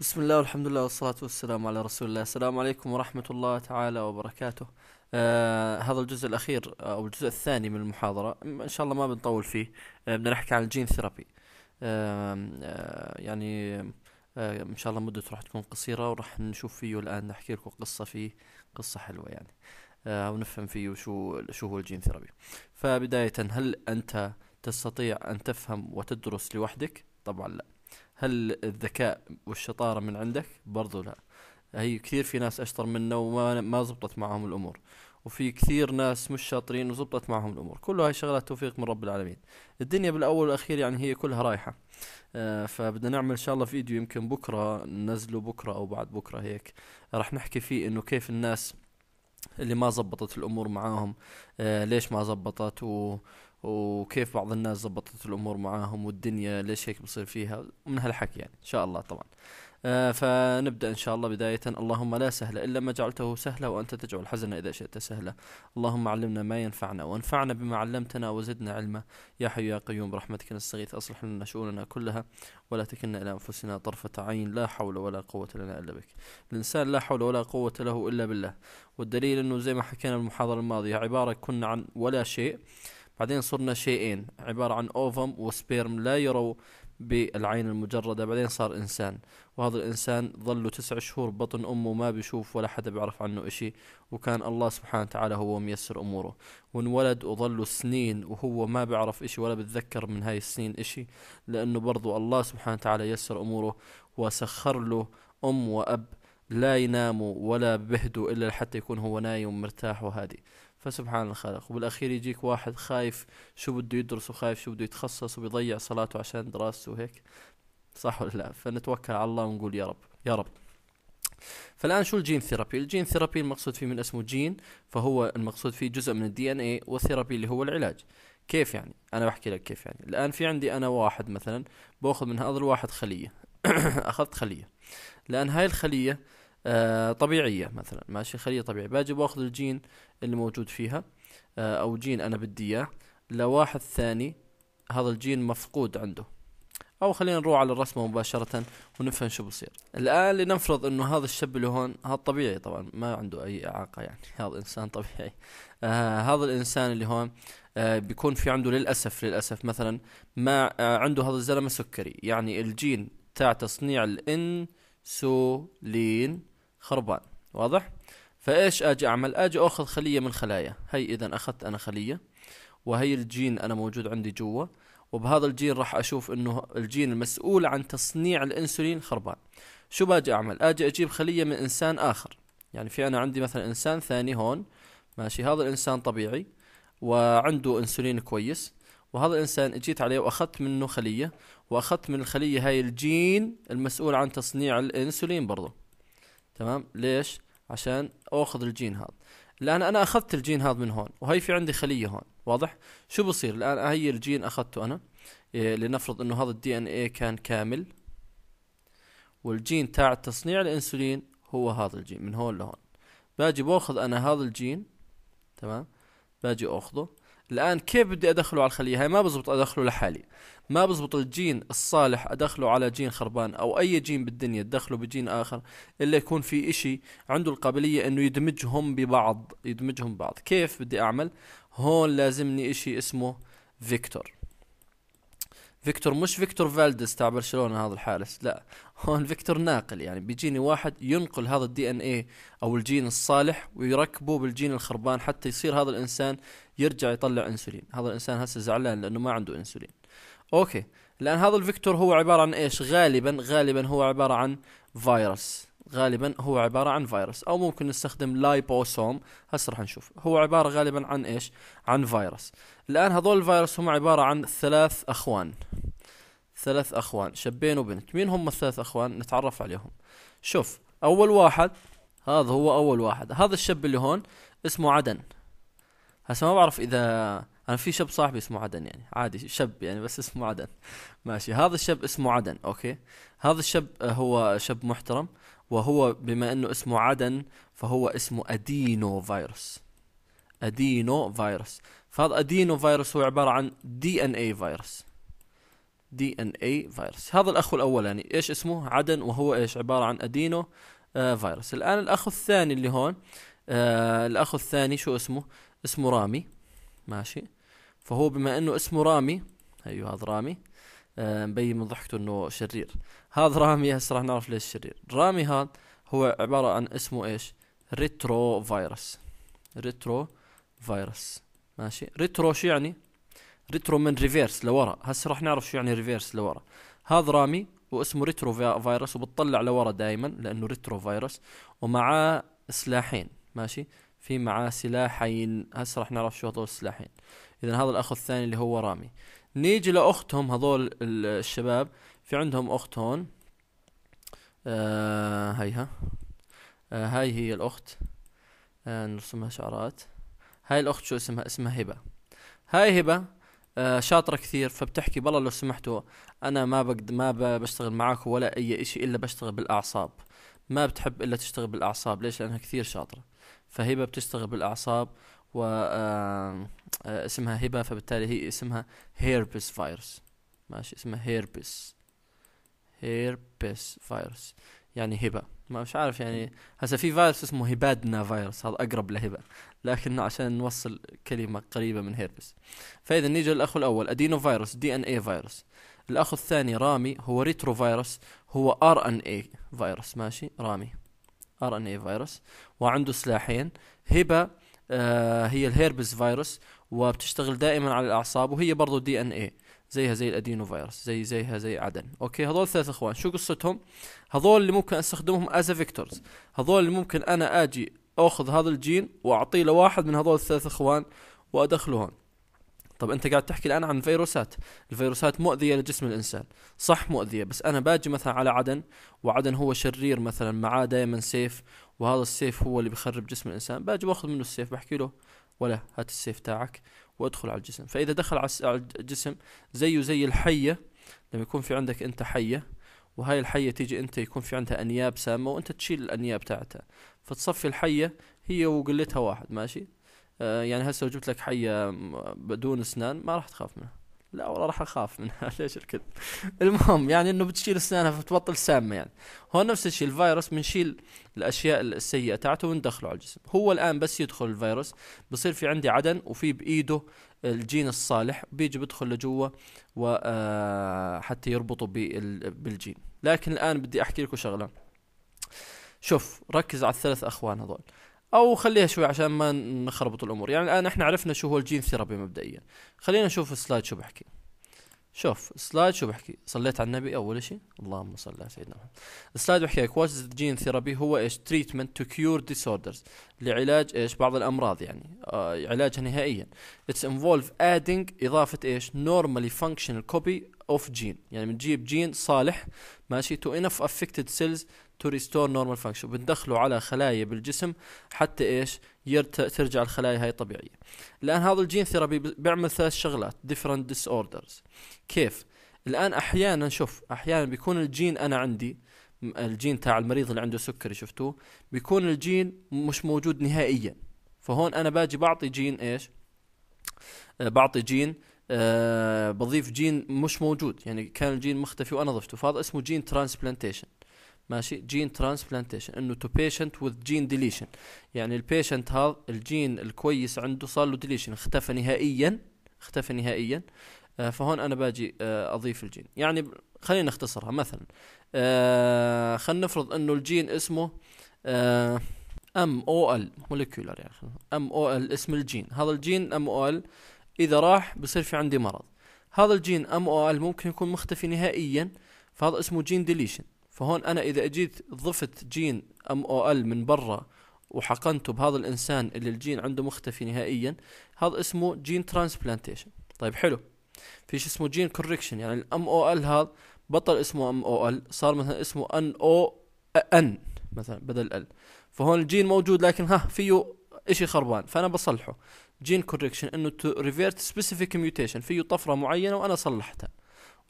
بسم الله والحمد لله والصلاة والسلام على رسول الله السلام عليكم ورحمة الله تعالى وبركاته آه هذا الجزء الأخير أو الجزء الثاني من المحاضرة إن شاء الله ما بنطول فيه آه بدنا نحكي عن الجين ثيرابي آه آه يعني آه إن شاء الله مدته راح تكون قصيرة وراح نشوف فيه الآن نحكي لكم قصة فيه قصة حلوة يعني آه ونفهم فيه شو شو هو الجين ثيرابي فبداية هل أنت تستطيع أن تفهم وتدرس لوحدك؟ طبعا لا هل الذكاء والشطاره من عندك برضو لا هي كثير في ناس اشطر منا وما ما زبطت معهم الامور وفي كثير ناس مش شاطرين وزبطت معهم الامور كل هاي شغلات توفيق من رب العالمين الدنيا بالاول والاخير يعني هي كلها رايحه آه فبدنا نعمل ان شاء الله فيديو يمكن بكره ننزله بكره او بعد بكره هيك راح نحكي فيه انه كيف الناس اللي ما زبطت الامور معاهم آه ليش ما زبطت و وكيف بعض الناس زبطت الامور معاهم والدنيا ليش هيك بصير فيها من هالحكي يعني ان شاء الله طبعا آه فنبدا ان شاء الله بدايه اللهم لا سهل الا ما جعلته سهلا وانت تجعل الحزن اذا شئت سهلا اللهم علمنا ما ينفعنا وانفعنا بما علمتنا وزدنا علما يا حي يا قيوم برحمتك نستغيث اصلح لنا شؤوننا كلها ولا تكلنا الى انفسنا طرفه عين لا حول ولا قوه لنا الا بك الانسان لا حول ولا قوه له الا بالله والدليل انه زي ما حكينا بالمحاضره الماضيه عباره كنا عن ولا شيء آه بعدين صرنا شيئين عبارة عن أوفم وسبيرم لا يروا بالعين المجردة بعدين صار إنسان وهذا الإنسان ظل تسع شهور بطن أمه ما بيشوف ولا حدا بيعرف عنه إشي وكان الله سبحانه وتعالى هو ميسر أموره وانولد وظل سنين وهو ما بيعرف إشي ولا بتذكر من هاي السنين إشي لأنه برضو الله سبحانه وتعالى يسر أموره وسخر له أم وأب لا يناموا ولا بهدوا إلا حتى يكون هو نايم مرتاح وهادي فسبحان الخالق وبالاخير يجيك واحد خايف شو بده يدرس وخايف شو بده يتخصص وبيضيع صلاته عشان دراسته وهيك صح ولا لا فنتوكل على الله ونقول يا رب يا رب فالان شو الجين ثيرابي الجين ثيرابي المقصود فيه من اسمه جين فهو المقصود فيه جزء من الدي ان اي والثيرابي اللي هو العلاج كيف يعني انا بحكي لك كيف يعني الان في عندي انا واحد مثلا باخذ من هذا الواحد خليه اخذت خليه لان هاي الخليه آه، طبيعيه مثلا ماشي خليه طبيعي باجي باخذ الجين اللي موجود فيها آه، او جين انا بدي اياه لواحد ثاني هذا الجين مفقود عنده او خلينا نروح على الرسمه مباشره ونفهم شو بصير الان لنفرض انه هذا الشاب اللي هون هذا طبيعي طبعا ما عنده اي اعاقه يعني هذا انسان طبيعي آه هذا الانسان اللي هون آه بيكون في عنده للاسف للاسف مثلا ما آه عنده هذا الزلمه سكري يعني الجين تاع تصنيع الانسولين خربان واضح فايش اجي اعمل اجي اخذ خليه من خلايا هي اذا اخذت انا خليه وهي الجين انا موجود عندي جوا وبهذا الجين راح اشوف انه الجين المسؤول عن تصنيع الانسولين خربان شو باجي اعمل اجي اجيب خليه من انسان اخر يعني في انا عندي مثلا انسان ثاني هون ماشي هذا الانسان طبيعي وعنده انسولين كويس وهذا الانسان اجيت عليه واخذت منه خليه واخذت من الخليه هاي الجين المسؤول عن تصنيع الانسولين برضه تمام ليش عشان اخذ الجين هذا الان انا اخذت الجين هذا من هون وهي في عندي خليه هون واضح شو بصير الان هي الجين اخذته انا إيه لنفرض انه هذا الدي ان اي كان كامل والجين تاع تصنيع الانسولين هو هذا الجين من هون لهون باجي باخذ انا هذا الجين تمام باجي اخذه الان كيف بدي ادخله على الخليه هاي ما بزبط ادخله لحالي ما بزبط الجين الصالح ادخله على جين خربان او اي جين بالدنيا ادخله بجين اخر الا يكون في اشي عنده القابليه انه يدمجهم ببعض يدمجهم ببعض كيف بدي اعمل هون لازمني اشي اسمه فيكتور فيكتور مش فيكتور فالديز تاع برشلونه هذا الحارس لا هون فيكتور ناقل يعني بيجيني واحد ينقل هذا الدي ان اي او الجين الصالح ويركبه بالجين الخربان حتى يصير هذا الانسان يرجع يطلع انسولين هذا الانسان هسه زعلان لانه ما عنده انسولين اوكي لان هذا الفيكتور هو عباره عن ايش غالبا غالبا هو عباره عن فيروس غالبا هو عباره عن فيروس او ممكن نستخدم لايبوسوم هسه راح نشوف هو عباره غالبا عن ايش عن فيروس الان هذول الفيروس هم عباره عن ثلاث اخوان ثلاث اخوان شابين وبنت مين هم الثلاث اخوان نتعرف عليهم شوف اول واحد هذا هو اول واحد هذا الشاب اللي هون اسمه عدن هسه ما بعرف اذا انا في شاب صاحبي اسمه عدن يعني عادي شاب يعني بس اسمه عدن ماشي هذا الشاب اسمه عدن اوكي هذا الشاب هو شاب محترم وهو بما انه اسمه عدن فهو اسمه ادينو فيروس ادينو فيروس فهذا ادينو فيروس هو عباره عن دي ان اي فيروس دي ان اي فيروس هذا الاخ الاولاني يعني ايش اسمه عدن وهو ايش عباره عن ادينو آه فيروس الان الاخ الثاني اللي هون آه الاخ الثاني شو اسمه اسمه رامي ماشي فهو بما انه اسمه رامي هيو أيوه، هذا رامي آه، مبين من ضحكته انه شرير هذا رامي هسه راح نعرف ليش شرير رامي هذا هو عبارة عن اسمه ايش ريترو فيروس ريترو فيروس ماشي ريترو شو يعني ريترو من ريفيرس لورا هسه راح نعرف شو يعني ريفيرس لورا هذا رامي واسمه ريترو فيروس وبتطلع لورا دائما لانه ريترو فيروس ومعاه سلاحين ماشي في معاه سلاحين هسه راح نعرف شو هذول السلاحين اذا هذا الاخ الثاني اللي هو رامي نيجي لاختهم هذول الشباب في عندهم اخت هون آه هيها آه هاي هي الاخت آه نرسمها شعرات هاي الاخت شو اسمها اسمها هبه هاي هبه آه شاطره كثير فبتحكي بالله لو سمحتوا انا ما بقد ما بشتغل معاكم ولا اي اشي الا بشتغل بالاعصاب ما بتحب الا تشتغل بالاعصاب ليش لانها كثير شاطره فهبه بتشتغل بالاعصاب و آه، اسمها هبه فبالتالي هي اسمها هيربس فايروس ماشي اسمها هيربس هيربس فايروس يعني هبه ما مش عارف يعني هسا في فيروس اسمه هبادنا فيروس هذا اقرب لهبه لكن عشان نوصل كلمه قريبه من هيربس فاذا نيجي للاخ الاول ادينو فيروس دي ان اي فيروس الاخ الثاني رامي هو ريترو فيروس هو ار ان اي فيروس ماشي رامي ار ان اي فيروس وعنده سلاحين هبه آه هي الهيربس فيروس وبتشتغل دائما على الاعصاب وهي برضه دي ان اي زيها زي الادينو فيروس زي زيها زي عدن اوكي هذول ثلاث اخوان شو قصتهم هذول اللي ممكن استخدمهم از فيكتورز هذول اللي ممكن انا اجي اخذ هذا الجين واعطيه لواحد من هذول الثلاث اخوان وادخله هون طب انت قاعد تحكي الان عن فيروسات الفيروسات مؤذيه لجسم الانسان صح مؤذيه بس انا باجي مثلا على عدن وعدن هو شرير مثلا معاه دائما سيف وهذا السيف هو اللي بيخرب جسم الانسان باجي باخذ منه السيف بحكي له ولا هات السيف تاعك وادخل على الجسم فاذا دخل على الجسم زيه زي الحيه لما يكون في عندك انت حيه وهاي الحيه تيجي انت يكون في عندها انياب سامه وانت تشيل الانياب تاعتها فتصفي الحيه هي وقلتها واحد ماشي آه، يعني هسه لو جبت لك حيه بدون اسنان ما راح تخاف منها لا والله راح اخاف منها ليش الكذب المهم يعني انه بتشيل اسنانها فبتبطل سامه يعني هون نفس الشيء الفيروس بنشيل الاشياء السيئه تاعته وندخله على الجسم هو الان بس يدخل الفيروس بصير في عندي عدن وفي بايده الجين الصالح بيجي بدخل لجوا و آه، حتى يربطه بالجين لكن الان بدي احكي لكم شغله شوف ركز على الثلاث اخوان هذول او خليها شوي عشان ما نخربط الامور يعني الان احنا عرفنا شو هو الجين ثيرابي مبدئيا خلينا نشوف السلايد شو بحكي شوف السلايد شو بحكي صليت على النبي اول شيء اللهم صل على سيدنا محمد السلايد بحكي لك واتس الجين ثيرابي هو ايش تريتمنت تو كيور ديسوردرز لعلاج ايش بعض الامراض يعني آه علاجها نهائيا اتس انفولف ادينج اضافه ايش نورمالي فانكشنال كوبي اوف جين يعني بنجيب جين صالح ماشي تو انف افكتد سيلز تو ريستور نورمال فانكشن بندخله على خلايا بالجسم حتى ايش ترجع الخلايا هاي طبيعيه الان هذا الجين ثيرابي بيعمل ثلاث شغلات ديفرنت ديس اوردرز كيف الان احيانا شوف احيانا بيكون الجين انا عندي الجين تاع المريض اللي عنده سكري شفتوه بيكون الجين مش موجود نهائيا فهون انا باجي بعطي جين ايش آه، بعطي جين آه، بضيف جين مش موجود يعني كان الجين مختفي وانا ضفته فهذا اسمه جين ترانسبلانتيشن ماشي جين ترانسبلانتيشن انه تو بيشنت وذ جين ديليشن يعني البيشنت هذا الجين الكويس عنده صار له ديليشن اختفى نهائيا اختفى نهائيا آه فهون انا باجي آه اضيف الجين يعني خلينا نختصرها مثلا آه خلينا نفرض انه الجين اسمه ام او ال موليكولر يعني ام او ال اسم الجين هذا الجين ام او ال اذا راح بصير في عندي مرض هذا الجين ام او ال ممكن يكون مختفي نهائيا فهذا اسمه جين ديليشن فهون انا اذا اجيت ضفت جين ام او ال من برا وحقنته بهذا الانسان اللي الجين عنده مختفي نهائيا هذا اسمه جين ترانسبلانتيشن طيب حلو في شيء اسمه جين كوركشن يعني الام او ال هذا بطل اسمه ام او ال صار مثلا اسمه ان او ان مثلا بدل ال فهون الجين موجود لكن ها فيه اشي خربان فانا بصلحه جين كوركشن انه تو ريفيرت سبيسيفيك ميوتيشن فيه طفره معينه وانا صلحتها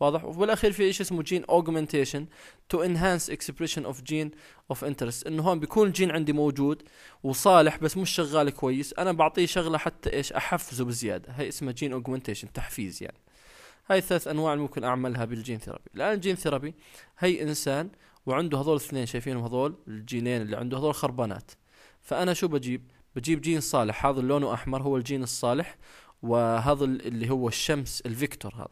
واضح وبالاخير في شيء اسمه جين اوجمنتيشن تو انهانس اكسبريشن اوف جين اوف انترست انه هون بيكون الجين عندي موجود وصالح بس مش شغال كويس انا بعطيه شغله حتى ايش احفزه بزياده هي اسمها جين اوجمنتيشن تحفيز يعني هاي الثلاث انواع اللي ممكن اعملها بالجين ثيرابي الان الجين ثيرابي هي انسان وعنده هذول الاثنين شايفينهم هذول الجينين اللي عنده هذول خربانات فانا شو بجيب بجيب جين صالح هذا لونه احمر هو الجين الصالح وهذا اللي هو الشمس الفيكتور هذا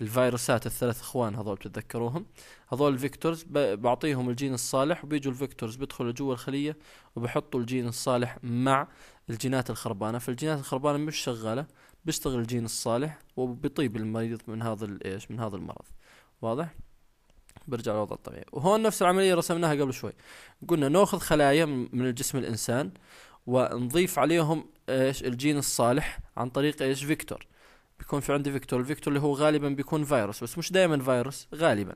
الفيروسات الثلاث اخوان هذول تتذكروهم هذول الفيكتورز بعطيهم الجين الصالح وبيجوا الفيكتورز بيدخلوا جوا الخليه وبحطوا الجين الصالح مع الجينات الخربانه فالجينات الخربانه مش شغاله بيشتغل الجين الصالح وبيطيب المريض من هذا الايش من هذا المرض واضح برجع للوضع الطبيعي وهون نفس العمليه رسمناها قبل شوي قلنا ناخذ خلايا من الجسم الانسان ونضيف عليهم ايش الجين الصالح عن طريق ايش فيكتور بيكون في عندي فيكتور الفيكتور اللي هو غالبا بيكون فيروس بس مش دائما فيروس غالبا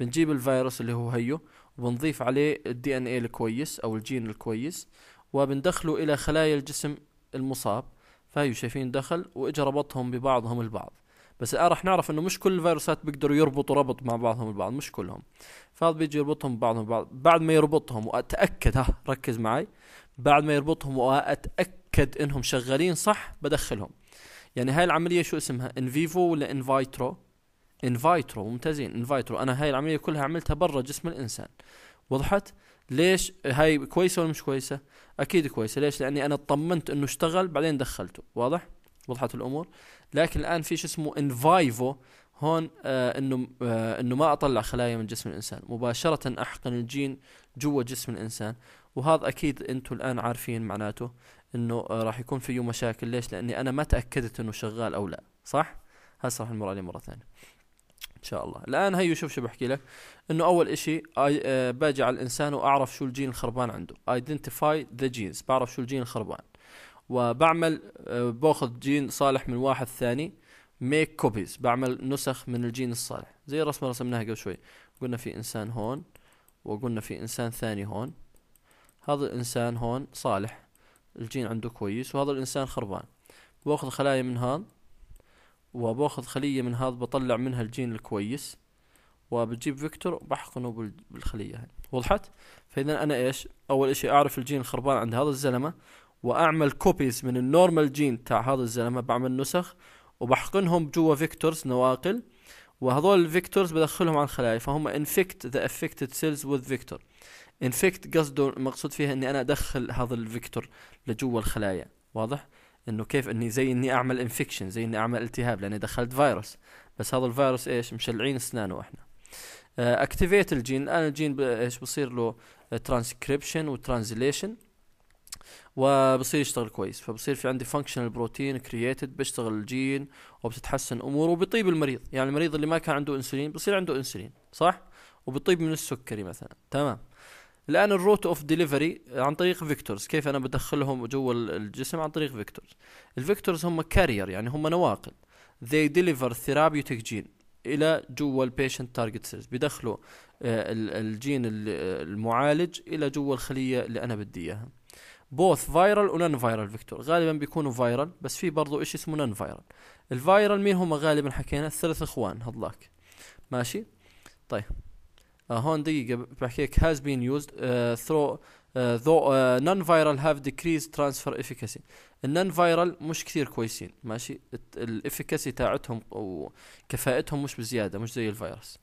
بنجيب الفيروس اللي هو هيو وبنضيف عليه الدي ان اي الكويس او الجين الكويس وبندخله الى خلايا الجسم المصاب فهيو شايفين دخل واجى ربطهم ببعضهم البعض بس الان راح نعرف انه مش كل الفيروسات بيقدروا يربطوا ربط مع بعضهم البعض مش كلهم فهذا بيجي يربطهم ببعضهم البعض بعد ما يربطهم واتاكد ها ركز معي بعد ما يربطهم واتاكد انهم شغالين صح بدخلهم يعني هاي العمليه شو اسمها انفيفو ولا انفايترو انفايترو ممتازين انفايترو انا هاي العمليه كلها عملتها برا جسم الانسان وضحت ليش هاي كويسه ولا مش كويسه اكيد كويسه ليش لاني انا اطمنت انه اشتغل بعدين دخلته واضح وضحت الامور لكن الان في شيء اسمه انفايفو هون آه انه آه انه ما اطلع خلايا من جسم الانسان مباشره احقن الجين جوا جسم الانسان وهذا اكيد انتم الان عارفين معناته انه آه، راح يكون فيه مشاكل ليش لاني انا ما تاكدت انه شغال او لا صح هسه راح نمر عليه مره ثانيه ان شاء الله الان هيو شوف شو بحكي لك انه اول اشي آه، باجي على الانسان واعرف شو الجين الخربان عنده identify the genes بعرف شو الجين الخربان وبعمل آه، باخذ جين صالح من واحد ثاني ميك كوبيز بعمل نسخ من الجين الصالح زي الرسمه رسمناها قبل شوي قلنا في انسان هون وقلنا في انسان ثاني هون هذا الإنسان هون صالح الجين عنده كويس وهذا الإنسان خربان باخذ خلايا من هذا وباخذ خلية من هذا بطلع منها الجين الكويس وبجيب فيكتور بحقنه بالخلية هاي وضحت؟ فإذا أنا إيش؟ أول إشي أعرف الجين الخربان عند هذا الزلمة وأعمل كوبيز من النورمال جين تاع هذا الزلمة بعمل نسخ وبحقنهم جوا فيكتورز نواقل وهذول الفيكتورز بدخلهم على الخلايا فهم infect the affected cells with vector انفكت قصده المقصود فيها اني انا ادخل هذا الفيكتور لجوا الخلايا واضح انه كيف اني زي اني اعمل انفكشن زي اني اعمل التهاب لاني دخلت فيروس بس هذا الفيروس ايش مشلعين اسنانه احنا اكتيفيت آه، الجين الان الجين ايش بصير له ترانسكريبشن آه، وترانزليشن وبصير يشتغل كويس فبصير في عندي فانكشنال بروتين كرييتد بيشتغل الجين وبتتحسن اموره وبيطيب المريض يعني المريض اللي ما كان عنده انسولين بصير عنده انسولين صح وبيطيب من السكري مثلا تمام الان الروت اوف ديليفري عن طريق فيكتورز كيف انا بدخلهم جوا الجسم عن طريق فيكتورز الفيكتورز هم كارير يعني هم نواقل they deliver therapeutic gene الى جوا البيشنت تارجت سيلز بيدخلوا آه، الجين المعالج الى جوا الخليه اللي انا بدي اياها بوث فايرال ونون فايرال فيكتور غالبا بيكونوا فايرال بس في برضو شيء اسمه نون فايرال الفايرال مين هم غالبا حكينا الثلاث اخوان هذلاك ماشي طيب Uh, هون دقيقه بحكيك هاز بين يوزد though uh, non viral have decreased transfer efficacy ال non-viral مش كثير كويسين ماشي الافكاسي تاعتهم وكفاءتهم مش بزياده مش زي الفيروس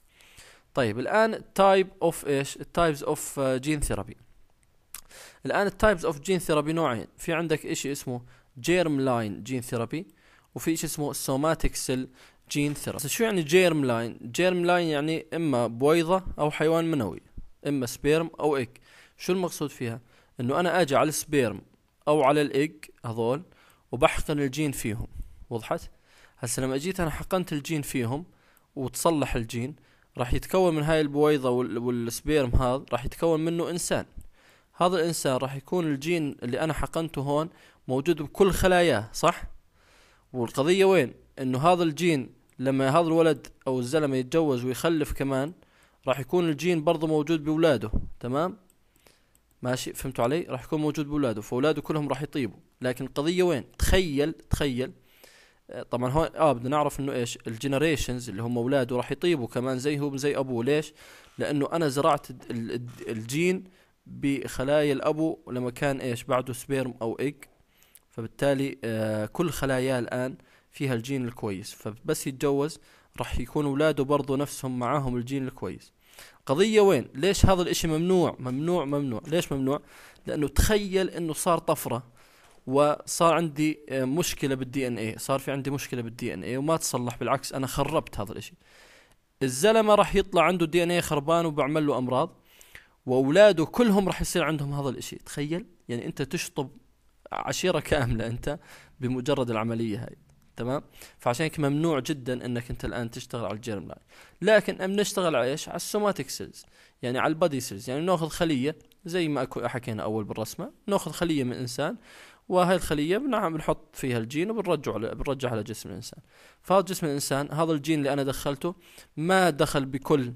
طيب الان تايب اوف ايش التايبز اوف جين ثيرابي الان التايبز اوف جين ثيرابي نوعين في عندك اشي اسمه جيرم لاين جين ثيرابي وفي اشي اسمه سوماتيك سيل جين ثيرابي شو يعني جيرم لاين جيرم لاين يعني اما بويضة او حيوان منوي اما سبيرم او ايج شو المقصود فيها انه انا اجي على السبيرم او على الايج هذول وبحقن الجين فيهم وضحت هسه لما اجيت انا حقنت الجين فيهم وتصلح الجين راح يتكون من هاي البويضة والسبيرم هذا راح يتكون منه انسان هذا الانسان راح يكون الجين اللي انا حقنته هون موجود بكل خلاياه صح والقضية وين انه هذا الجين لما هذا الولد او الزلمه يتجوز ويخلف كمان راح يكون الجين برضه موجود باولاده تمام ماشي فهمتوا علي راح يكون موجود باولاده فاولاده كلهم راح يطيبوا لكن القضيه وين تخيل تخيل آه، طبعا هون اه بدنا نعرف انه ايش الجنريشنز اللي هم اولاده راح يطيبوا كمان زي هو زي ابوه ليش لانه انا زرعت الجين بخلايا الابو لما كان ايش بعده سبيرم او ايج فبالتالي آه كل خلاياه الان آه فيها الجين الكويس فبس يتجوز راح يكون اولاده برضو نفسهم معاهم الجين الكويس قضية وين ليش هذا الاشي ممنوع ممنوع ممنوع ليش ممنوع لانه تخيل انه صار طفرة وصار عندي آه، مشكلة بالدي ان اي صار في عندي مشكلة بالدي ان اي وما تصلح بالعكس انا خربت هذا الاشي الزلمة راح يطلع عنده دي ان اي خربان وبعمل له امراض واولاده كلهم راح يصير عندهم هذا الاشي تخيل يعني انت تشطب عشيرة كاملة انت بمجرد العملية هاي تمام فعشان هيك ممنوع جدا انك انت الان تشتغل على الجيرم لاين لكن بنشتغل على ايش على السوماتيك سيلز يعني على البادي سيلز يعني ناخذ خليه زي ما حكينا اول بالرسمه ناخذ خليه من انسان وهي الخليه بنحط فيها الجين وبنرجعه بنرجعها لجسم الانسان فهذا جسم الانسان هذا الجين اللي انا دخلته ما دخل بكل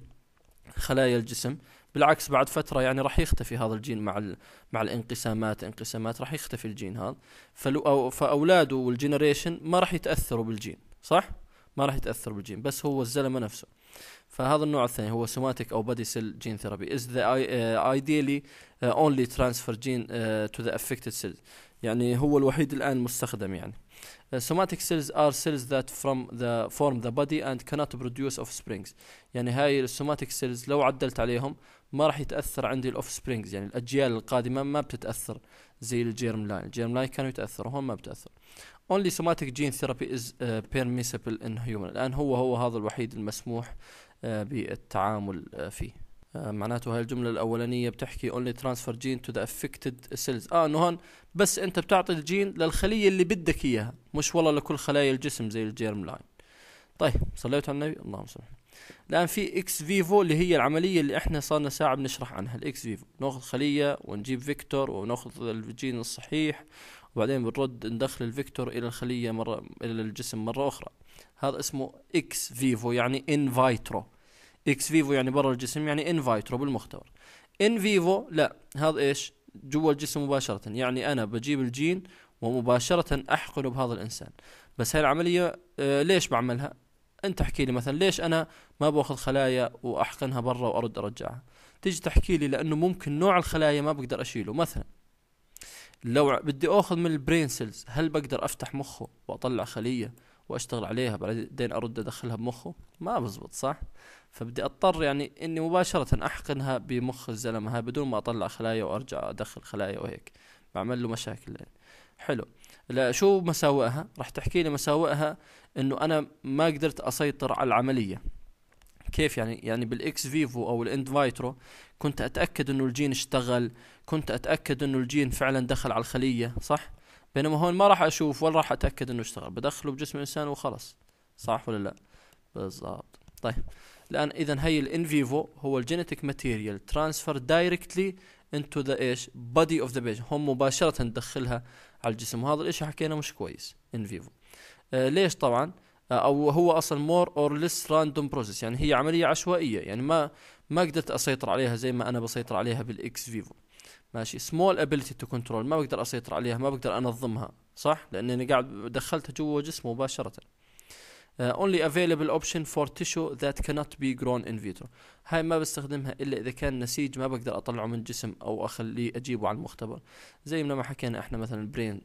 خلايا الجسم بالعكس بعد فتره يعني راح يختفي هذا الجين مع ال... مع الانقسامات انقسامات راح يختفي الجين هذا فلو أو... فاولاده والجنريشن ما راح يتاثروا بالجين صح ما راح يتاثر بالجين بس هو الزلمه نفسه فهذا النوع الثاني هو سوماتيك او بادي سيل جين ثيرابي از ذا ايديالي اونلي ترانسفير جين to the affected cells يعني هو الوحيد الان مستخدم يعني uh, somatic cells are cells that from the form the body and cannot produce offsprings يعني هاي السوماتيك cells لو عدلت عليهم ما راح يتاثر عندي الاوف سبرينجز يعني الاجيال القادمه ما بتتاثر زي الجيرم لاين الجيرم لاين كانوا يتاثروا هون ما بتاثر اونلي سوماتيك جين ثيرابي از بيرميسبل ان هيومن الان هو هو هذا الوحيد المسموح آه، بالتعامل آه، فيه آه، معناته هاي الجملة الأولانية بتحكي اونلي ترانسفير جين تو ذا افكتد سيلز اه انه هون بس انت بتعطي الجين للخلية اللي بدك اياها مش والله لكل خلايا الجسم زي الجيرم لاين طيب صليت على النبي اللهم صل الان في اكس فيفو اللي هي العمليه اللي احنا صارنا ساعه بنشرح عنها الاكس فيفو ناخذ خليه ونجيب فيكتور وناخذ الجين الصحيح وبعدين بنرد ندخل الفيكتور الى الخليه مره الى الجسم مره اخرى هذا اسمه اكس فيفو يعني ان فايترو اكس فيفو يعني برا الجسم يعني ان فايترو بالمختبر ان فيفو لا هذا ايش جوا الجسم مباشره يعني انا بجيب الجين ومباشره احقنه بهذا الانسان بس هاي العمليه آه، ليش بعملها انت احكي لي مثلا ليش انا ما باخذ خلايا واحقنها برا وارد ارجعها تيجي تحكي لي لانه ممكن نوع الخلايا ما بقدر اشيله مثلا لو بدي اخذ من البرين سيلز هل بقدر افتح مخه واطلع خليه واشتغل عليها بعدين ارد ادخلها بمخه ما بزبط صح فبدي اضطر يعني اني مباشره احقنها بمخ الزلمه هاي بدون ما اطلع خلايا وارجع ادخل خلايا وهيك بعمل له مشاكل يعني. حلو لا شو مساوئها راح تحكي لي مساوئها انه انا ما قدرت اسيطر على العمليه كيف يعني يعني بالاكس فيفو او الاند فايترو كنت اتاكد انه الجين اشتغل كنت اتاكد انه الجين فعلا دخل على الخليه صح بينما هون ما راح اشوف ولا راح اتاكد انه اشتغل بدخله بجسم الانسان وخلص صح ولا لا بالضبط طيب الان اذا هي الان فيفو هو الجينيتك ماتيريال ترانسفير دايركتلي انتو ذا ايش بودي اوف ذا بيج هم مباشره تدخلها على الجسم وهذا الشيء حكينا مش كويس ان فيفو آه، ليش طبعا آه، او هو اصلا مور اور ليس راندوم بروسيس يعني هي عمليه عشوائيه يعني ما ما قدرت اسيطر عليها زي ما انا بسيطر عليها بالاكس فيفو ماشي سمول ابيلتي تو كنترول ما بقدر اسيطر عليها ما بقدر انظمها صح لانني قاعد دخلتها جوا جسم مباشره اونلي افيلبل اوبشن فور تيشو ذات كانت بي جرون ان فيترو هاي ما بستخدمها الا اذا كان نسيج ما بقدر اطلعه من الجسم او اخليه اجيبه على المختبر زي ما حكينا احنا مثلا برين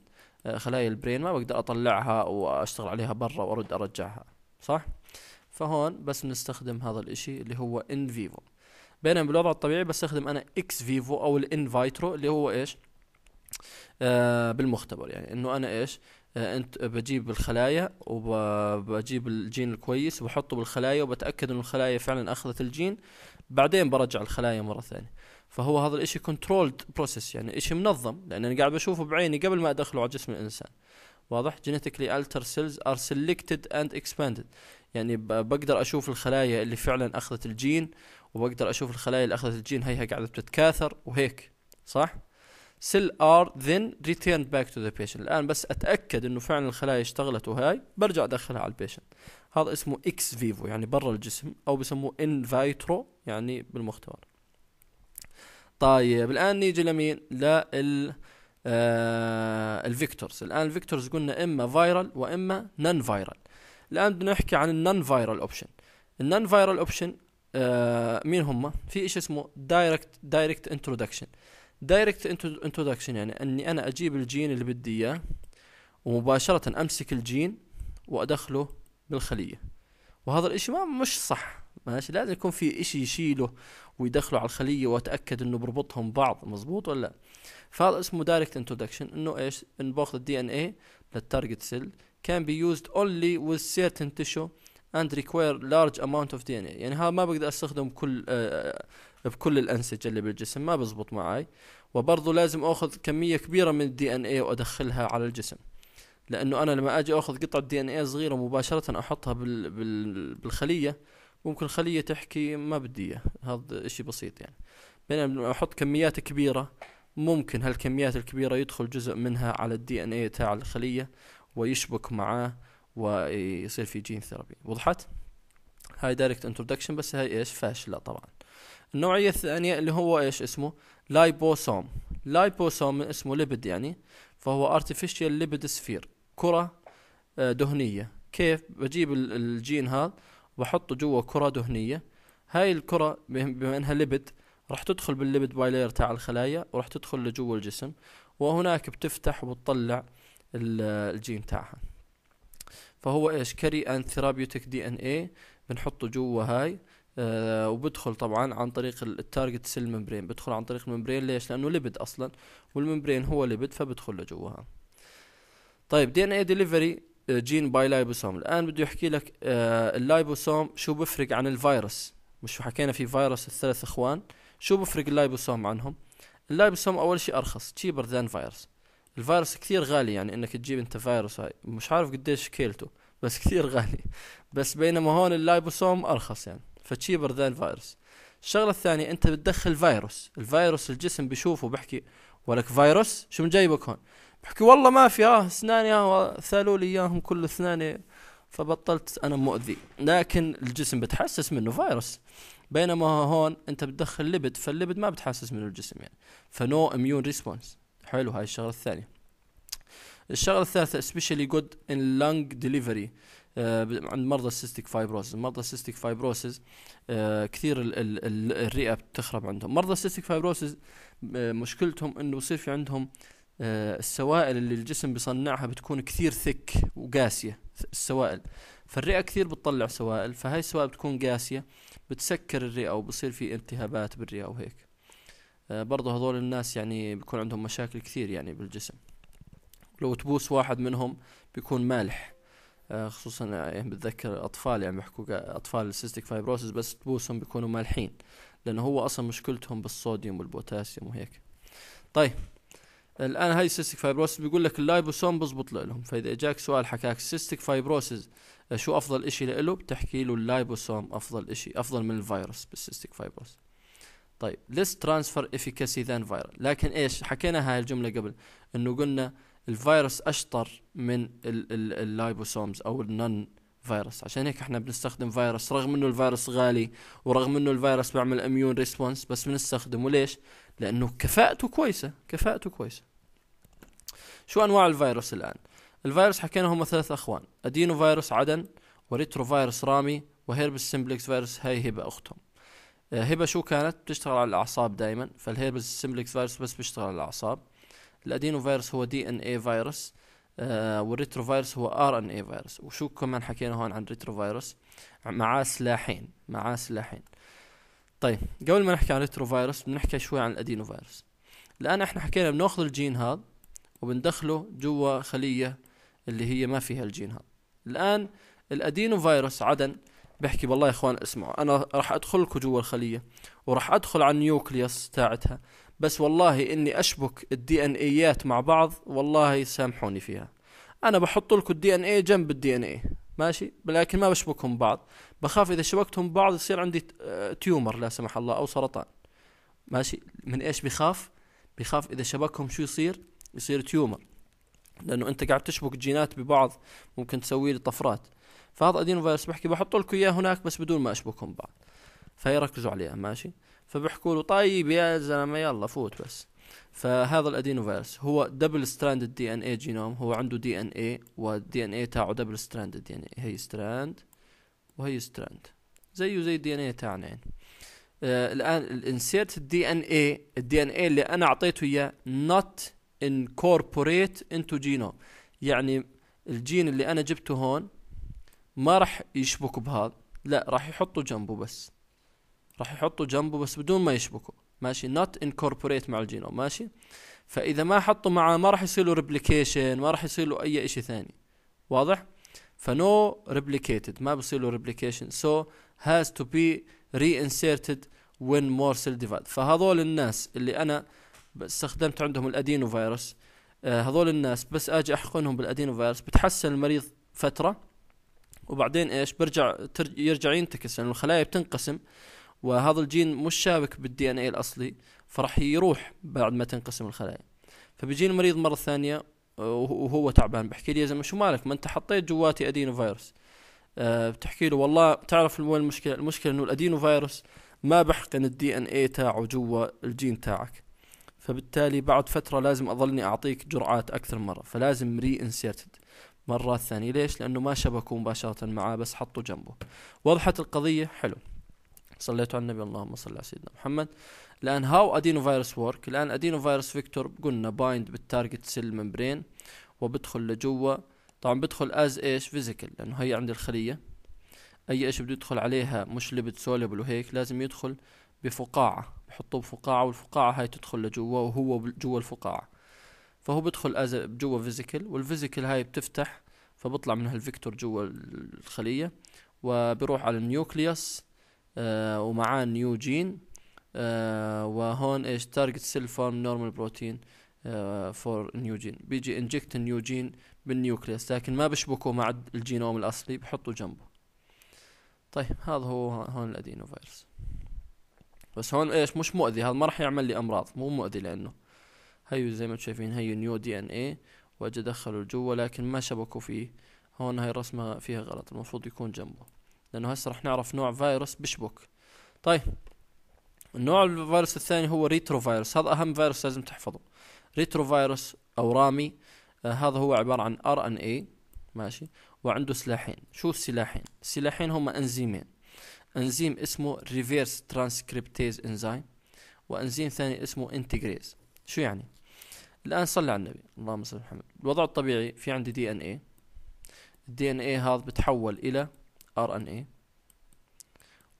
خلايا البرين ما بقدر اطلعها واشتغل عليها برا وارد ارجعها صح فهون بس بنستخدم هذا الاشي اللي هو ان فيفو بينما بالوضع الطبيعي بستخدم انا اكس فيفو او الان اللي هو ايش آه بالمختبر يعني انه انا ايش آه انت بجيب الخلايا وبجيب الجين الكويس وبحطه بالخلايا وبتاكد انه الخلايا فعلا اخذت الجين بعدين برجع الخلايا مره ثانيه فهو هذا الاشي كنترولد بروسيس يعني اشي منظم لان انا قاعد بشوفه بعيني قبل ما ادخله على جسم الانسان واضح جينيتيكلي التر سيلز ار سيلكتد اند اكسباندد يعني بقدر اشوف الخلايا اللي فعلا اخذت الجين وبقدر اشوف الخلايا اللي اخذت الجين هيها قاعده بتتكاثر وهيك صح سيل ار ذن ريتيرن باك تو ذا بيشنت الان بس اتاكد انه فعلا الخلايا اشتغلت وهاي برجع ادخلها على البيشنت هذا اسمه اكس فيفو يعني برا الجسم او بسموه ان فايترو يعني بالمختبر طيب الان نيجي لمين؟ لل آه الفيكتورز الان الفيكتورز قلنا اما فايرال واما نون فايرال الان بدنا نحكي عن النون فايرال اوبشن النون فايرال اوبشن مين هم في شيء اسمه دايركت دايركت انترودكشن دايركت انترودكشن يعني اني انا اجيب الجين اللي بدي اياه ومباشره امسك الجين وادخله بالخليه وهذا الاشي ما مش صح ماشي لازم يكون في اشي يشيله ويدخله على الخلية واتأكد انه بربطهم بعض مزبوط ولا لا فهذا اسمه دايركت انتروداكشن انه ايش انه باخذ الدي ان اي للتارجت سيل كان بي يوزد اونلي وذ سيرتن تيشو اند ريكوير لارج اماونت اوف دي ان اي يعني هذا ما بقدر استخدم كل آه بكل الانسجه اللي بالجسم ما بزبط معي وبرضه لازم اخذ كميه كبيره من الدي ان اي وادخلها على الجسم لانه انا لما اجي اخذ قطعه دي ان اي صغيره مباشره احطها بال بال بالخليه ممكن الخليه تحكي ما بدي هذا اشي بسيط يعني بينما لما احط كميات كبيره ممكن هالكميات الكبيره يدخل جزء منها على الدي ان اي تاع الخليه ويشبك معاه ويصير في جين ثيرابي وضحت هاي دايركت انتروداكشن بس هاي ايش فاشله طبعا النوعيه الثانيه اللي هو ايش اسمه لايبوسوم لايبوسوم من اسمه ليبد يعني فهو ارتفيشال ليبيد سفير كره آه، دهنيه كيف بجيب الجين هذا وبحطه جوا كره دهنيه هاي الكره بما انها ليبد راح تدخل بالليبد بايلير تاع الخلايا وراح تدخل لجوا الجسم وهناك بتفتح وبتطلع الجين تاعها فهو ايش كري ان ثيرابيوتيك دي ان اي بنحطه جوا هاي آه، وبدخل طبعا عن طريق التارجت سيل ممبرين بدخل عن طريق الممبرين ليش لانه ليبد اصلا والممبرين هو ليبد فبدخل لجواها طيب دي ان اي ديليفري آه، جين باي لايبوسوم الان بده يحكي لك آه، اللايبوسوم شو بفرق عن الفيروس مش حكينا في فيروس الثلاث اخوان شو بفرق اللايبوسوم عنهم اللايبوسوم اول شيء ارخص تشيبر ذان فيروس الفيروس كثير غالي يعني انك تجيب انت فيروس هاي مش عارف قديش كيلته بس كثير غالي بس بينما هون اللايبوسوم ارخص يعني فتشيبر ذان فيروس الشغله الثانيه انت بتدخل فيروس الفيروس الجسم بشوفه بحكي ولك فيروس شو جايبك هون بحكي والله ما في اه اسناني اه ثالوا لي اياهم كل اسناني إيه. فبطلت انا مؤذي لكن الجسم بتحسس منه فيروس بينما هون انت بتدخل لبد فاللبد ما بتحسس منه الجسم يعني فنو اميون ريسبونس حلو هاي الشغله الثانيه الشغله الثالثه especially good in lung delivery آه، عند مرضى السيستيك فايبروسز مرضى السيستيك فايبروسز آه كثير ال ال الرئه بتخرب عندهم مرضى السيستيك فايبروسز آه مشكلتهم انه بصير في عندهم آه، السوائل اللي الجسم بيصنعها بتكون كثير ثك وقاسية السوائل فالرئة كثير بتطلع سوائل فهاي السوائل بتكون قاسية بتسكر الرئة وبصير في التهابات بالرئة وهيك آه، برضه هذول الناس يعني بيكون عندهم مشاكل كثير يعني بالجسم لو تبوس واحد منهم بيكون مالح آه، خصوصا يعني بتذكر الاطفال يعني بيحكوا اطفال السيستيك فايبروسيس بس تبوسهم بيكونوا مالحين لانه هو اصلا مشكلتهم بالصوديوم والبوتاسيوم وهيك طيب الان هاي السيستيك فايبروسيس بيقول لك اللايبوسوم بزبط لهم فاذا اجاك سؤال حكاك سيستك فايبروسيس آه، شو افضل اشي له بتحكي له اللايبوسوم افضل اشي افضل من الفيروس بالسيستيك فايبروس طيب ليس ترانسفر افيكاسي ذان فيروس لكن ايش حكينا هاي الجمله قبل انه قلنا الفيروس اشطر من اللايبوسومز او النون فيروس عشان هيك احنا بنستخدم فيروس رغم انه الفيروس غالي ورغم انه الفيروس بيعمل اميون ريسبونس بس بنستخدمه ليش لانه كفاءته كويسه كفاءته كويسه شو انواع الفيروس الان الفيروس حكينا هم ثلاث اخوان ادينو فيروس عدن وريترو فيروس رامي وهيربس سمبلكس فيروس هاي هبه اختهم آه، هبه شو كانت بتشتغل على الاعصاب دائما فالهيربس سمبلكس فيروس بس بيشتغل على الاعصاب الادينو فيروس هو دي ان اي فيروس آه، والريترو فيروس هو ار ان اي فيروس وشو كمان حكينا هون عن ريترو فيروس معاه سلاحين معاه سلاحين طيب قبل ما نحكي عن ريترو فيروس بنحكي شوي عن الادينو فيروس الان احنا حكينا بناخذ الجين هذا وبندخله جوا خليه اللي هي ما فيها الجين هذا الان الادينو فيروس عدن بحكي بالله يا اخوان اسمعوا انا راح ادخل لكم جوا الخليه وراح ادخل على النيوكليوس تاعتها بس والله اني اشبك الدي ان ايات إيه مع بعض والله سامحوني فيها انا بحط لكم الدي ان اي جنب الدي ان اي ماشي لكن ما بشبكهم بعض بخاف اذا شبكتهم بعض يصير عندي آه، تيومر لا سمح الله او سرطان ماشي من ايش بخاف بخاف اذا شبكهم شو يصير يصير تيومر لانه انت قاعد تشبك جينات ببعض ممكن تسوي لي طفرات فهذا ادينو فيروس بحكي بحط لكم اياه هناك بس بدون ما اشبكهم بعض فيركزوا عليها ماشي فبيحكوا له طيب يا زلمه يلا فوت بس فهذا الادينو فيروس هو دبل ستراندد دي ان اي جينوم هو عنده دي ان اي والدي ان اي تاعه دبل ستراندد اي هي ستراند وهي ستراند زيه زي الدي ان اي تاعنا آه، يعني الان الانسيرت الدي ان اي الدي ان اي اللي انا اعطيته اياه نوت انكوربوريت انتو جينوم يعني الجين اللي انا جبته هون ما راح يشبك بهذا لا راح يحطه جنبه بس راح يحطوا جنبه بس بدون ما يشبكوا ماشي نوت انكوربوريت مع الجينوم ماشي فاذا ما حطوا معه ما راح يصير له ريبليكيشن ما راح يصير له اي شيء ثاني واضح فنو ريبليكيتد ما بصير له ريبليكيشن سو هاز تو بي ري انسيرتد وين مور سيل ديفايد فهذول الناس اللي انا استخدمت عندهم الادينو فيروس آه، هذول الناس بس اجي احقنهم بالادينو فيروس بتحسن المريض فتره وبعدين ايش برجع يرجع ينتكس لانه يعني الخلايا بتنقسم وهذا الجين مش شابك بالدي ان اي الاصلي فراح يروح بعد ما تنقسم الخلايا فبيجيني المريض مره ثانيه وهو تعبان بحكي لي يا زلمه شو مالك ما انت حطيت جواتي ادينو فيروس أه بتحكي له والله تعرف وين المشكله المشكله انه الادينو فيروس ما بحقن الدي ان اي تاعه جوا الجين تاعك فبالتالي بعد فتره لازم اظلني اعطيك جرعات اكثر مره فلازم ري انسيرتد مرات ثانيه ليش لانه ما شبكوا مباشره معاه بس حطوا جنبه وضحت القضيه حلو صليتوا على النبي اللهم صل على سيدنا محمد الان هاو ادينو فيروس ورك الان ادينو فيروس فيكتور قلنا بايند بالتارجت سيل ممبرين وبدخل لجوا طبعا بدخل از ايش فيزيكال لانه هي عند الخليه اي ايش بده يدخل عليها مش ليبيد سوليبل وهيك لازم يدخل بفقاعه بحطوه بفقاعه والفقاعه هاي تدخل لجوا وهو جوا الفقاعه فهو بدخل از جوا فيزيكال والفيزيكال هاي بتفتح فبطلع منها الفيكتور جوا الخليه وبروح على النيوكليوس آه، ومعاه جين آه، وهون ايش تارجت سيل فورم نورمال بروتين فور نيو جين بيجي انجكت جين بالنيوكليس لكن ما بشبكه مع الجينوم الاصلي بحطه جنبه طيب هذا هو هون الادينو فيروس بس هون ايش مش مؤذي هذا ما راح يعمل لي امراض مو مؤذي لانه هيو زي ما شايفين هيو نيو دي ان اي واجي ادخله لجوا لكن ما شبكوا فيه هون هاي الرسمه فيها غلط المفروض يكون جنبه لأنه هسه رح نعرف نوع فيروس بشبك طيب النوع الفيروس الثاني هو ريترو فيروس هذا أهم فيروس لازم تحفظه ريترو فيروس أو رامي آه هذا هو عبارة عن ار ان اي ماشي وعنده سلاحين شو السلاحين السلاحين هما انزيمين انزيم اسمه ريفيرس ترانسكريبتيز انزيم وانزيم ثاني اسمه انتجريز شو يعني الان صلي على النبي اللهم صل على محمد الوضع الطبيعي في عندي دي ان اي الدي ان اي هذا بتحول الى ار ان اي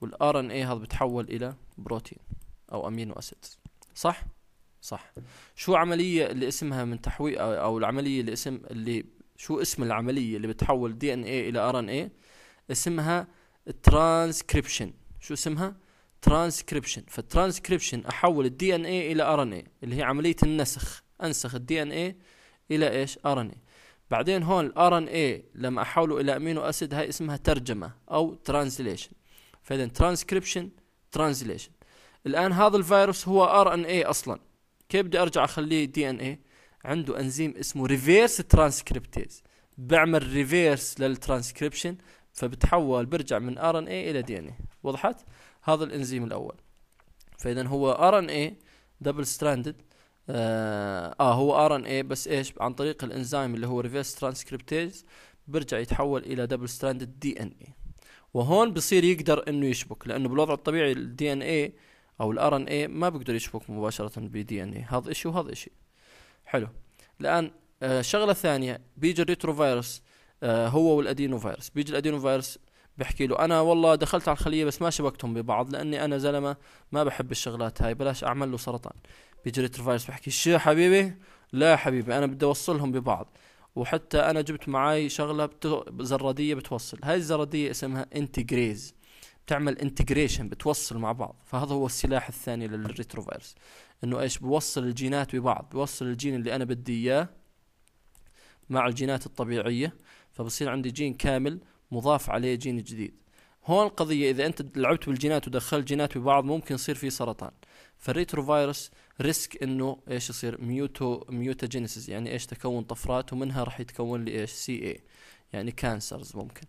والار ان اي هذا بتحول الى بروتين او امينو اسيد صح صح شو عمليه اللي اسمها من تحويل او العمليه اللي اسم اللي شو اسم العمليه اللي بتحول دي ان اي الى ار ان اي اسمها ترانسكريبشن شو اسمها ترانسكريبشن فالترانسكريبشن احول الدي ان اي الى ار ان اي اللي هي عمليه النسخ انسخ الدي ان اي الى ايش ار ان اي بعدين هون الار ان اي لما احوله الى امينو اسيد هاي اسمها ترجمه او ترانزليشن فاذا ترانسكريبشن ترانزليشن الان هذا الفيروس هو ار ان اي اصلا كيف بدي ارجع اخليه دي ان اي عنده انزيم اسمه ريفيرس ترانسكريبتيز بعمل ريفيرس للترانسكريبشن فبتحول برجع من ار ان اي الى دي ان اي وضحت هذا الانزيم الاول فاذا هو ار ان اي دبل ستراندد آه،, اه هو ار ان اي بس ايش عن طريق الانزيم اللي هو ريفيرس ترانسكريبتيز برجع يتحول الى دبل ستراندد دي ان اي وهون بصير يقدر انه يشبك لانه بالوضع الطبيعي الدي ان اي او الار ان اي ما بيقدر يشبك مباشره بدي ان اي هذا شيء وهذا شيء حلو الان آه شغله ثانيه بيجي الريترو فيروس آه هو والادينو فيروس بيجي الادينو فيروس بحكي له انا والله دخلت على الخليه بس ما شبكتهم ببعض لاني انا زلمه ما بحب الشغلات هاي بلاش اعمل له سرطان بيجي الريتروفايروس بحكي شو حبيبي لا حبيبي انا بدي اوصلهم ببعض وحتى انا جبت معي شغله بتو... زراديه بتوصل هاي الزراديه اسمها انتجريز بتعمل انتجريشن بتوصل مع بعض فهذا هو السلاح الثاني للريتروفايروس انه ايش بوصل الجينات ببعض بوصل الجين اللي انا بدي اياه مع الجينات الطبيعيه فبصير عندي جين كامل مضاف عليه جين جديد هون القضية إذا أنت لعبت بالجينات ودخلت جينات ببعض ممكن يصير في سرطان فالريترو فيروس ريسك انه ايش يصير ميوتو ميوتاجينيسيس يعني ايش تكون طفرات ومنها راح يتكون لي ايش سي اي يعني كانسرز ممكن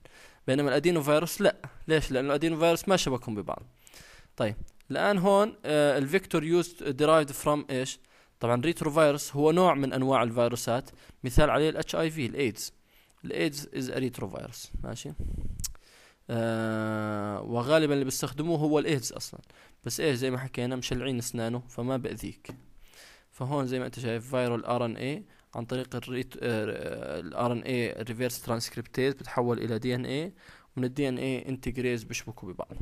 بينما الادينو فيروس لا ليش لانه الادينو فيروس ما شبكهم ببعض طيب الان هون آه، الفيكتور يوز ديرايفد فروم ايش طبعا ريترو فيروس هو نوع من انواع الفيروسات مثال عليه الاتش اي في الايدز الايدز از اريترو فيروس ماشي آه وغالبا اللي بيستخدموه هو الايدز اصلا بس ايه زي ما حكينا مشلعين اسنانه فما باذيك فهون زي ما انت شايف فيرال ار ان اي عن طريق الار ان اي ريفيرس ترانسكريبتيز بتحول الى دي ان اي ومن الدي ان اي انتجريز بيشبكوا ببعض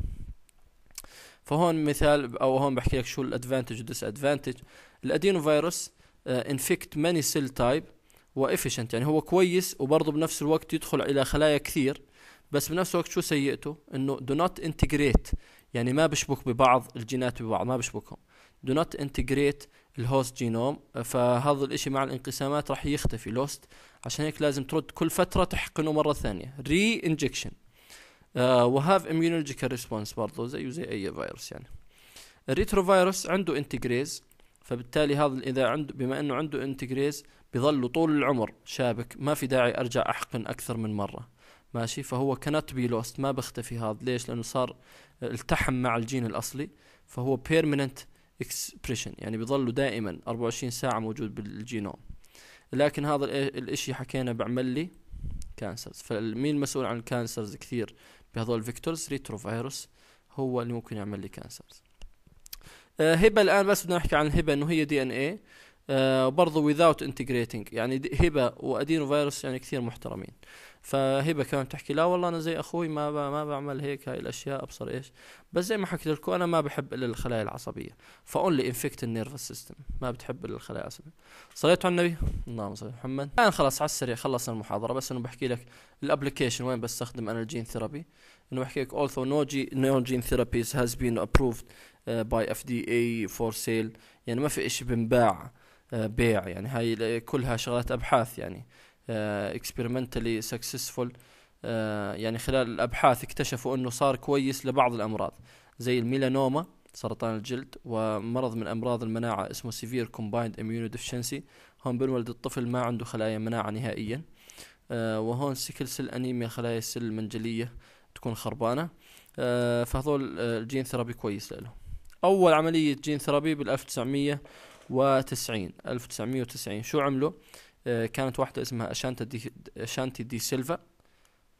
فهون مثال او هون بحكي لك شو الادفانتج والديس ادفانتج الادينو فيروس انفكت ماني سيل تايب وافيشنت يعني هو كويس وبرضه بنفس الوقت يدخل الى خلايا كثير بس بنفس الوقت شو سيئته انه دو نوت انتجريت يعني ما بشبك ببعض الجينات ببعض ما بشبكهم دو نوت انتجريت الهوست جينوم فهذا الاشي مع الانقسامات راح يختفي لوست عشان هيك لازم ترد كل فتره تحقنه مره ثانيه ري انجكشن وهاف اميونولوجيكال ريسبونس برضه زيه زي اي فيروس يعني الريتروفيروس عنده انتجريز فبالتالي هذا اذا عنده بما انه عنده انتجريز بيظلوا طول العمر شابك ما في داعي ارجع احقن اكثر من مره ماشي فهو كانت بي لوست ما بختفي هذا ليش لانه صار التحم مع الجين الاصلي فهو بيرمننت اكسبريشن يعني بيظلوا دائما 24 ساعه موجود بالجينوم لكن هذا الاشي حكينا بعمل لي كانسرز فمين مسؤول عن الكانسرز كثير بهذول الفيكتورز فيروس هو اللي ممكن يعمل لي كانسرز آه، هبه الان بس بدنا نحكي عن الهبه انه هي دي ان ايه آه، برضو without integrating يعني هبه وادينو فيروس يعني كثير محترمين فهبه كانت تحكي لا والله انا زي اخوي ما ما بعمل هيك هاي الاشياء ابصر ايش بس زي ما حكيت لكم انا ما بحب الا الخلايا العصبيه فاونلي انفكت النيرفس سيستم ما بتحب الا الخلايا العصبيه صليت على النبي اللهم صل على محمد الان خلاص على السريع خلصنا المحاضره بس انه بحكي لك الابلكيشن وين بستخدم انا الجين ثيرابي انه بحكي لك also no gene, no gene therapies has been approved uh, by FDA for sale يعني ما في شيء بنباع آه، بيع يعني هاي كلها شغلات ابحاث يعني اكسبيرمنتالي آه، آه، سكسسفول يعني خلال الابحاث اكتشفوا انه صار كويس لبعض الامراض زي الميلانوما سرطان الجلد ومرض من امراض المناعه اسمه سيفير كومبايند اميونو ديفشنسي هون بنولد الطفل ما عنده خلايا مناعه نهائيا وهون سكل سيل انيميا خلايا السل المنجليه تكون خربانه فهذول الجين ثيرابي كويس لهم اول عمليه جين ثيرابي بال1900 وتسعين ألف وتسعين شو عملوا آه، كانت واحدة اسمها أشانتا دي أشانتي دي سيلفا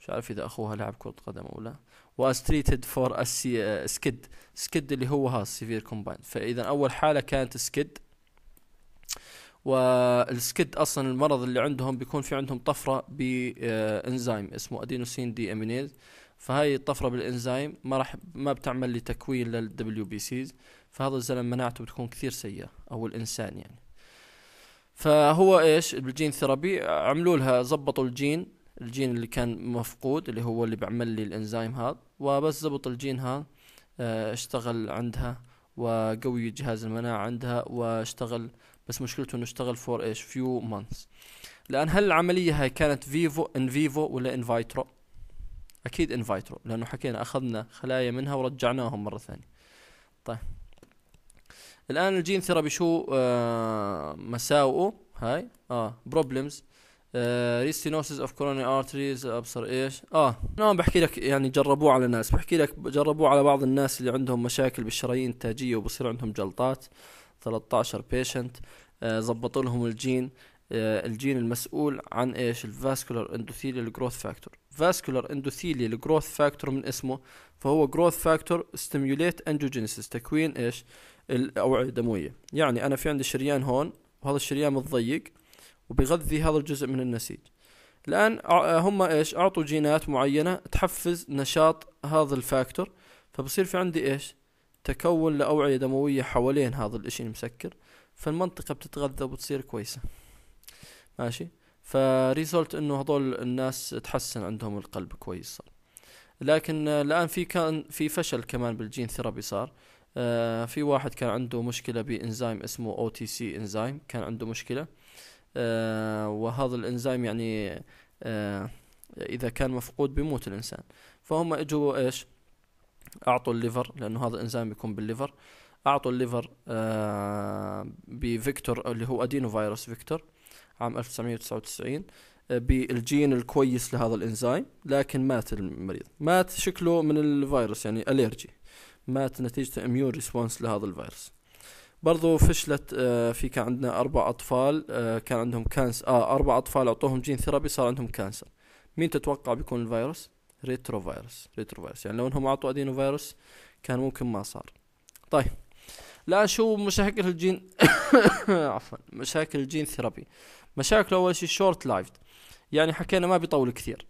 مش عارف إذا أخوها لعب كرة قدم أو لا واستريتد فور السي سكيد سكيد اللي هو ها سيفير كومباين فإذا أول حالة كانت سكيد والسكيد اصلا المرض اللي عندهم بيكون في عندهم طفره بانزيم اسمه ادينوسين دي امينيز فهاي الطفره بالانزيم ما راح ما بتعمل لتكوين للدبليو بي سيز فهذا الزلمه مناعته بتكون كثير سيئه او الانسان يعني فهو ايش الجين ثيرابي عملوا لها زبطوا الجين الجين اللي كان مفقود اللي هو اللي بعمل لي الانزيم هذا وبس زبط الجين هذا آه، اشتغل عندها وقوي جهاز المناعة عندها واشتغل بس مشكلته انه اشتغل فور ايش فيو مانثس الان هل العملية هاي كانت فيفو ان فيفو ولا ان فيترو اكيد ان فيترو لانه حكينا اخذنا خلايا منها ورجعناهم مرة ثانية طيب الان الجين ثيرابي شو آه مساوئه هاي اه بروبلمز ريستينوسيس اوف كوروني ارتريز ابصر ايش اه انا نعم، بحكي لك يعني جربوه على ناس بحكي لك جربوه على بعض الناس اللي عندهم مشاكل بالشرايين التاجيه وبصير عندهم جلطات 13 بيشنت ظبطوا لهم الجين آه الجين المسؤول عن ايش الفاسكولار اندوثيليال جروث فاكتور فاسكولار اندوثيليال جروث فاكتور من اسمه فهو جروث فاكتور ستيموليت انجوجينيسيس تكوين ايش الاوعيه الدمويه يعني انا في عندي شريان هون وهذا الشريان متضيق وبيغذي هذا الجزء من النسيج الان هم ايش اعطوا جينات معينه تحفز نشاط هذا الفاكتور فبصير في عندي ايش تكون لاوعيه دمويه حوالين هذا الاشي المسكر فالمنطقه بتتغذى وبتصير كويسه ماشي فريزولت انه هذول الناس تحسن عندهم القلب كويس صار لكن الان في كان في فشل كمان بالجين ثيرابي صار آه، في واحد كان عنده مشكله بانزيم اسمه او تي سي انزيم كان عنده مشكله آه، وهذا الانزيم يعني آه، اذا كان مفقود بيموت الانسان فهم اجوا ايش اعطوا الليفر لانه هذا الانزيم بيكون بالليفر اعطوا الليفر بفيكتور اللي هو ادينو فيروس فيكتور عام 1999 بالجين الكويس لهذا الانزيم لكن مات المريض مات شكله من الفيروس يعني اليرجي مات نتيجة اميون ريسبونس لهذا الفيروس برضو فشلت آه، في كان عندنا أربع أطفال آه، كان عندهم كانسر آه أربع أطفال أعطوهم جين ثيرابي صار عندهم كانسر مين تتوقع بيكون الفيروس؟ ريترو فيروس ريترو فيروس يعني لو انهم أعطوا أدينو فيروس كان ممكن ما صار طيب لا شو مشاكل الجين عفوا مشاكل الجين ثيرابي مشاكل أول شيء شورت لايف يعني حكينا ما بيطول كثير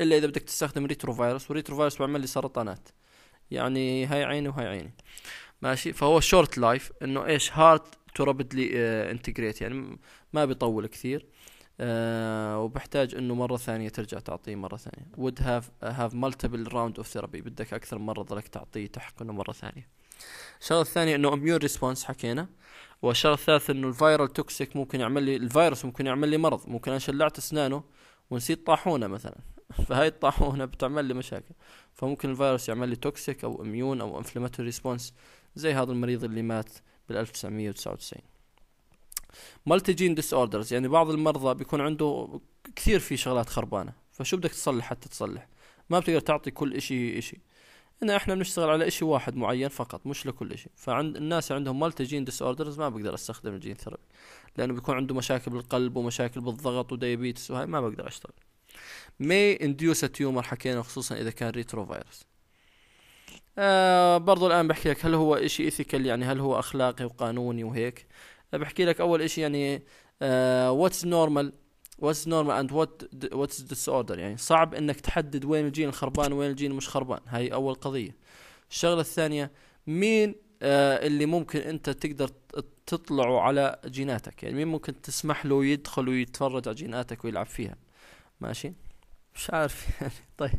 إلا إذا بدك تستخدم ريترو فيروس وريترو فيروس بيعمل لي سرطانات يعني هاي عيني وهاي عيني ماشي فهو شورت لايف انه ايش هارد تو رابدلي انتجريت يعني ما بيطول كثير آه وبحتاج انه مره ثانيه ترجع تعطيه مره ثانيه would have هاف مالتيبل راوند اوف ثيرابي بدك اكثر مره ضلك تعطيه تحقنه مره ثانيه الشغله الثانيه انه اميون ريسبونس حكينا والشغله الثالثه انه الفيرال توكسيك ممكن يعمل لي الفيروس ممكن يعمل لي مرض ممكن انا شلعت اسنانه ونسيت طاحونه مثلا فهاي الطاحونه بتعمل لي مشاكل فممكن الفيروس يعمل لي توكسيك او اميون او انفلاماتوري ريسبونس زي هذا المريض اللي مات بال1999 مالتي جين ديس اوردرز يعني بعض المرضى بيكون عنده كثير في شغلات خربانه فشو بدك تصلح حتى تصلح ما بتقدر تعطي كل شيء شيء ان احنا بنشتغل على شيء واحد معين فقط مش لكل شيء فعند الناس عندهم مالتي جين ديس اوردرز ما بقدر استخدم الجين ثيرابي لانه بيكون عنده مشاكل بالقلب ومشاكل بالضغط وديابيتس وهاي ما بقدر اشتغل may induce a tumor حكينا خصوصا اذا كان ريترو فيروس آه برضو الان بحكي لك هل هو اشي ايثيكال يعني هل هو اخلاقي وقانوني وهيك بحكي لك اول اشي يعني واتس آه، نورمال واتس نورمال اند وات واتس what's يعني صعب انك تحدد وين الجين الخربان وين الجين مش خربان هاي اول قضية الشغلة الثانية مين آه اللي ممكن انت تقدر تطلعوا على جيناتك يعني مين ممكن تسمح له يدخل ويتفرج على جيناتك ويلعب فيها ماشي مش عارف يعني طيب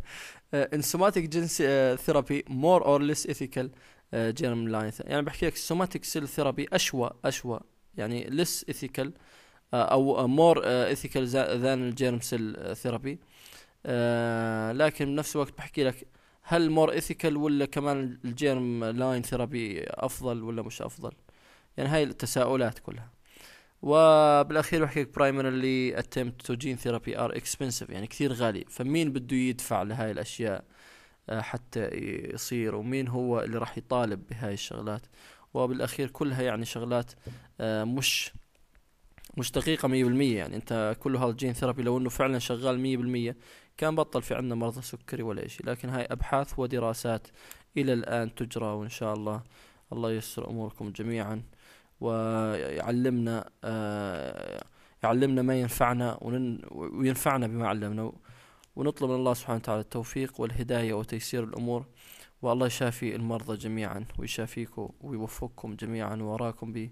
انسوماتيك جنس ثيرابي مور اور ليس ايثيكال جيرم لاين يعني بحكي لك السوماتيك سيل ثيرابي اشوى اشوى يعني ليس ايثيكال آه، او مور ايثيكال ذان الجيرم سيل ثيرابي لكن بنفس الوقت بحكي لك هل مور ايثيكال ولا كمان الجيرم لاين ثيرابي افضل ولا مش افضل يعني هاي التساؤلات كلها وبالاخير بحكي برايمر اللي اتمت تو جين ثيرابي ار اكسبنسيف يعني كثير غالي فمين بده يدفع لهاي الاشياء آه، حتى يصير ومين هو اللي راح يطالب بهاي الشغلات وبالاخير كلها يعني شغلات آه، مش مش دقيقة مية بالمية يعني انت كل هذا الجين ثيرابي لو انه فعلا شغال مية بالمية كان بطل في عندنا مرضى سكري ولا اشي لكن هاي ابحاث ودراسات الى الان تجرى وان شاء الله الله ييسر اموركم جميعا ويعلمنا آه، يعلمنا ما ينفعنا وينفعنا بما علمنا ونطلب من الله سبحانه وتعالى التوفيق والهداية وتيسير الأمور والله يشافي المرضى جميعا ويشافيكم ويوفقكم جميعا وراكم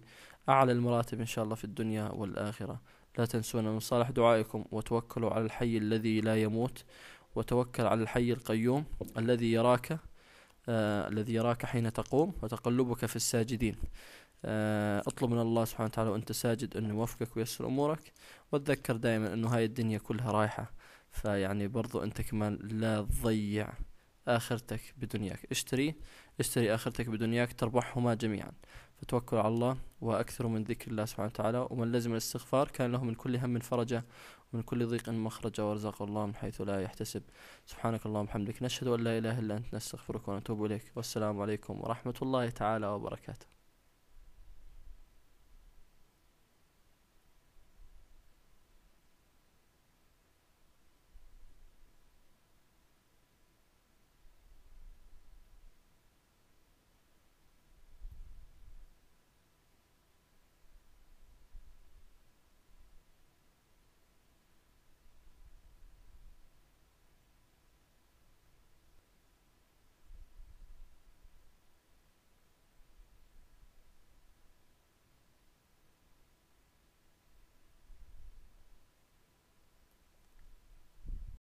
بأعلى المراتب إن شاء الله في الدنيا والآخرة لا تنسونا من صالح دعائكم وتوكلوا على الحي الذي لا يموت وتوكل على الحي القيوم الذي يراك آه الذي يراك حين تقوم وتقلبك في الساجدين آه، اطلب من الله سبحانه وتعالى وانت ساجد انه يوفقك ويسر امورك وتذكر دائما انه هاي الدنيا كلها رايحه فيعني برضو انت كمان لا تضيع اخرتك بدنياك اشتري اشتري اخرتك بدنياك تربحهما جميعا فتوكل على الله واكثر من ذكر الله سبحانه وتعالى ومن لزم الاستغفار كان له من كل هم فرجه ومن كل ضيق مخرجا وارزقه الله من حيث لا يحتسب سبحانك اللهم وبحمدك نشهد ان لا اله الا انت نستغفرك ونتوب اليك والسلام عليكم ورحمه الله تعالى وبركاته